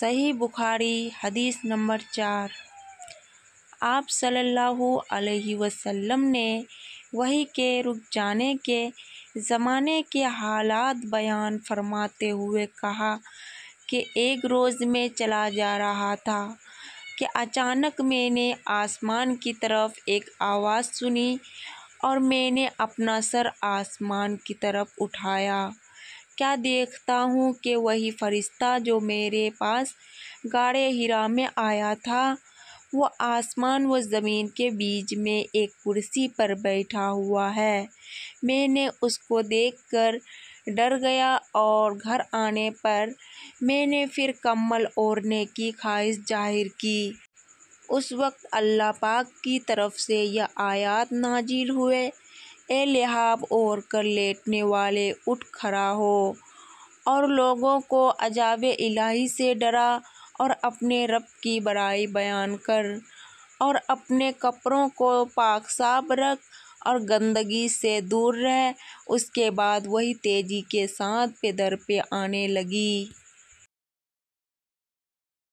सही बुखारी हदीस नंबर चार आप सल्लल्लाहु अलैहि वसल्लम ने वही के रुक जाने के ज़माने के हालात बयान फरमाते हुए कहा कि एक रोज़ में चला जा रहा था कि अचानक मैंने आसमान की तरफ एक आवाज़ सुनी और मैंने अपना सर आसमान की तरफ उठाया क्या देखता हूँ कि वही फ़रिश्ता जो मेरे पास गाड़े हिरा में आया था वो आसमान व ज़मीन के बीच में एक कुर्सी पर बैठा हुआ है मैंने उसको देखकर डर गया और घर आने पर मैंने फिर कम्बल ओढ़ने की ख्वाहिश जाहिर की उस वक्त अल्लाह पाक की तरफ से यह आयात नाजिल हुए ए लिहाब और कर लेटने वाले उठ खड़ा हो और लोगों को अजाब इलाही से डरा और अपने रब की बड़ाई बयान कर और अपने कपड़ों को पाक साफ रख और गंदगी से दूर रह उसके बाद वही तेज़ी के साथ पे दर पे आने लगी